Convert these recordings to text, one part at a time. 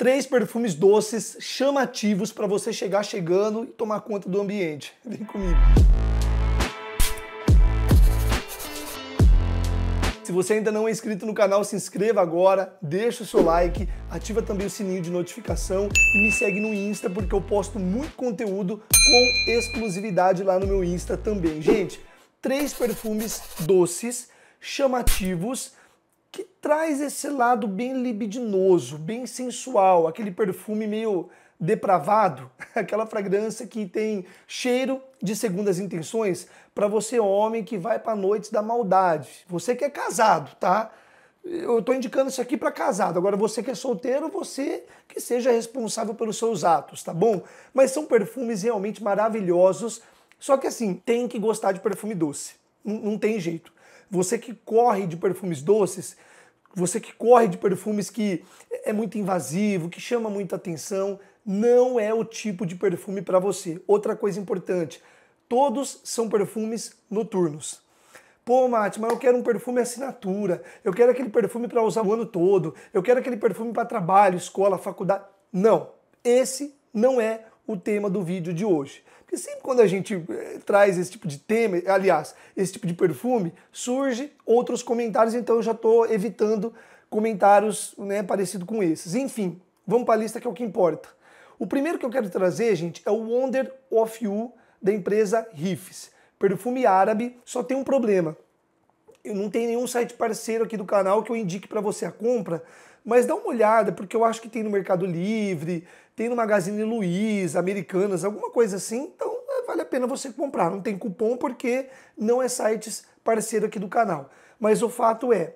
três perfumes doces chamativos para você chegar chegando e tomar conta do ambiente. Vem comigo. Se você ainda não é inscrito no canal, se inscreva agora, deixa o seu like, ativa também o sininho de notificação e me segue no Insta porque eu posto muito conteúdo com exclusividade lá no meu Insta também. Gente, três perfumes doces, chamativos, que traz esse lado bem libidinoso, bem sensual, aquele perfume meio depravado, aquela fragrância que tem cheiro de segundas intenções para você homem que vai para noites da maldade. Você que é casado, tá? Eu estou indicando isso aqui para casado. Agora você que é solteiro, você que seja responsável pelos seus atos, tá bom? Mas são perfumes realmente maravilhosos. Só que assim, tem que gostar de perfume doce. não tem jeito. Você que corre de perfumes doces, você que corre de perfumes que é muito invasivo, que chama muita atenção, não é o tipo de perfume para você. Outra coisa importante, todos são perfumes noturnos. Pô, Mate, mas eu quero um perfume assinatura. Eu quero aquele perfume para usar o ano todo. Eu quero aquele perfume para trabalho, escola, faculdade. Não, esse não é o tema do vídeo de hoje. Porque sempre quando a gente eh, traz esse tipo de tema, aliás, esse tipo de perfume, surge outros comentários, então eu já estou evitando comentários né, parecido com esses. Enfim, vamos para a lista que é o que importa. O primeiro que eu quero trazer, gente, é o Wonder of You da empresa Riffs. Perfume árabe, só tem um problema não tem nenhum site parceiro aqui do canal que eu indique para você a compra, mas dá uma olhada, porque eu acho que tem no Mercado Livre, tem no Magazine Luiza, Americanas, alguma coisa assim, então é, vale a pena você comprar. Não tem cupom porque não é sites parceiro aqui do canal. Mas o fato é,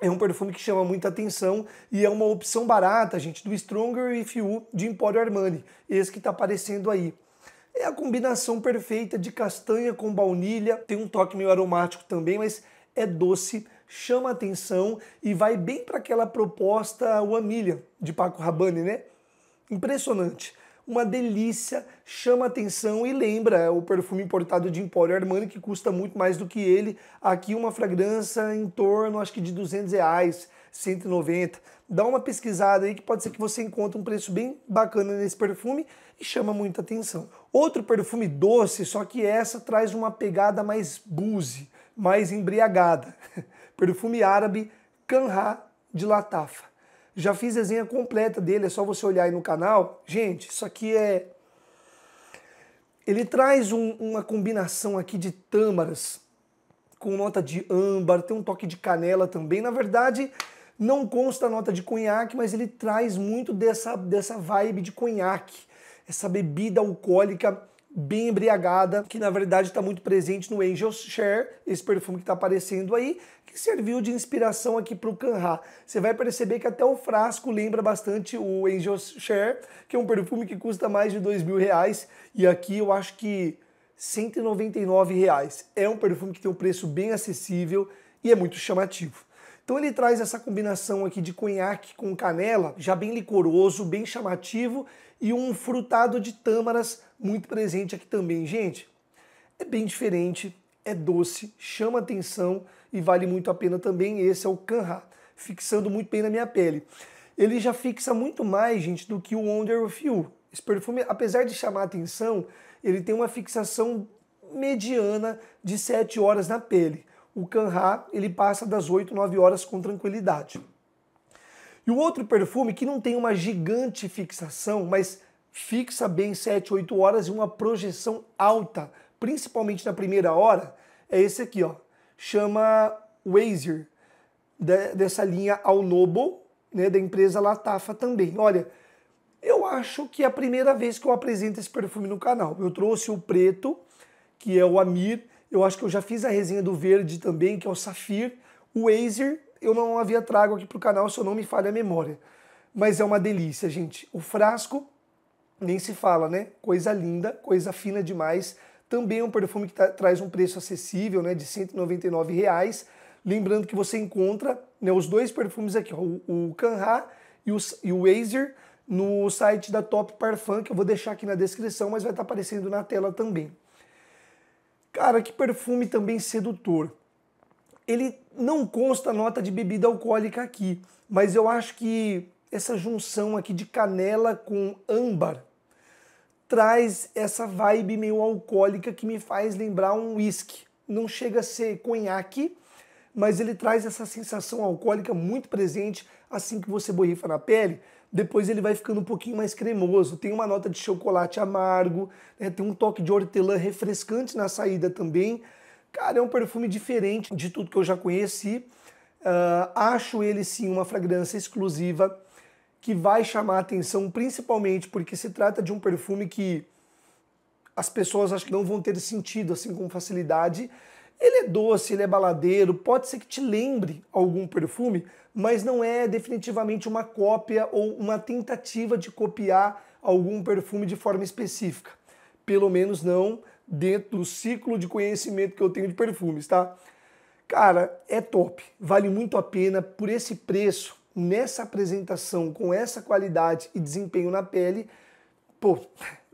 é um perfume que chama muita atenção e é uma opção barata, gente, do Stronger If You de Emporio Armani, esse que está aparecendo aí. É a combinação perfeita de castanha com baunilha, tem um toque meio aromático também, mas é doce, chama atenção e vai bem para aquela proposta One Million de Paco Rabanne, né? Impressionante. Uma delícia, chama atenção e lembra é o perfume importado de Emporio Armani, que custa muito mais do que ele. Aqui uma fragrância em torno, acho que de 200 reais, 190. Dá uma pesquisada aí que pode ser que você encontre um preço bem bacana nesse perfume e chama muita atenção. Outro perfume doce, só que essa traz uma pegada mais buzi mais embriagada. Perfume árabe Canha de Latafa. Já fiz desenha completa dele, é só você olhar aí no canal. Gente, isso aqui é. Ele traz um, uma combinação aqui de tâmaras com nota de âmbar, tem um toque de canela também. Na verdade, não consta a nota de conhaque, mas ele traz muito dessa, dessa vibe de conhaque, essa bebida alcoólica bem embriagada, que na verdade está muito presente no Angel's Share, esse perfume que está aparecendo aí, que serviu de inspiração aqui para o Canha Você vai perceber que até o frasco lembra bastante o Angel's Share, que é um perfume que custa mais de dois mil reais, e aqui eu acho que 199 reais. É um perfume que tem um preço bem acessível e é muito chamativo. Então ele traz essa combinação aqui de conhaque com canela, já bem licoroso, bem chamativo e um frutado de tâmaras muito presente aqui também. Gente, é bem diferente, é doce, chama atenção e vale muito a pena também. Esse é o Canha, fixando muito bem na minha pele. Ele já fixa muito mais, gente, do que o Wonder of You. Esse perfume, apesar de chamar atenção, ele tem uma fixação mediana de 7 horas na pele. O Canha, ele passa das 8, 9 horas com tranquilidade. E o outro perfume que não tem uma gigante fixação, mas fixa bem 7, 8 horas e uma projeção alta, principalmente na primeira hora, é esse aqui, ó. Chama Wazier, dessa linha Al Noble, né, da empresa Latafa também. Olha, eu acho que é a primeira vez que eu apresento esse perfume no canal. Eu trouxe o preto, que é o Amir, eu acho que eu já fiz a resenha do verde também, que é o Safir, o Wazer eu não havia trago aqui para o canal, se eu não me falha a memória. Mas é uma delícia, gente. O frasco, nem se fala, né? Coisa linda, coisa fina demais. Também é um perfume que tá, traz um preço acessível, né? De R$ reais. Lembrando que você encontra né, os dois perfumes aqui, ó, o, Canha e o, e o Azer, no site da Top Parfum, que eu vou deixar aqui na descrição, mas vai estar tá aparecendo na tela também. Cara, que perfume também sedutor ele não consta nota de bebida alcoólica aqui, mas eu acho que essa junção aqui de canela com âmbar traz essa vibe meio alcoólica que me faz lembrar um whisky. Não chega a ser conhaque, mas ele traz essa sensação alcoólica muito presente assim que você borrifa na pele. Depois ele vai ficando um pouquinho mais cremoso. Tem uma nota de chocolate amargo, né? tem um toque de hortelã refrescante na saída também. Cara, é um perfume diferente de tudo que eu já conheci. Uh, acho ele sim uma fragrância exclusiva que vai chamar atenção, principalmente porque se trata de um perfume que as pessoas acho que não vão ter sentido assim com facilidade. Ele é doce, ele é baladeiro, pode ser que te lembre algum perfume, mas não é definitivamente uma cópia ou uma tentativa de copiar algum perfume de forma específica. Pelo menos não dentro do ciclo de conhecimento que eu tenho de perfumes, tá? Cara, é top. Vale muito a pena por esse preço, nessa apresentação, com essa qualidade e desempenho na pele. Pô,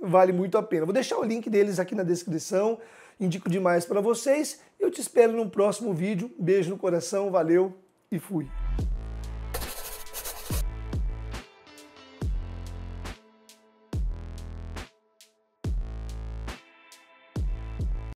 vale muito a pena. Vou deixar o link deles aqui na descrição. Indico demais para vocês. Eu te espero no próximo vídeo. Beijo no coração, valeu e fui.